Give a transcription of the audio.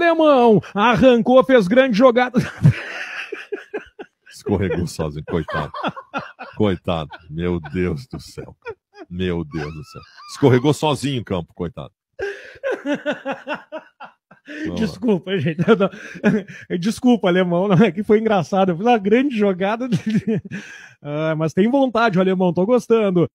Alemão arrancou, fez grande jogada. Escorregou sozinho, coitado. Coitado, meu Deus do céu. Meu Deus do céu. Escorregou sozinho em campo, coitado. Desculpa, gente. Desculpa, alemão, não é que foi engraçado. Eu fiz uma grande jogada. ah, mas tem vontade, o alemão, tô gostando.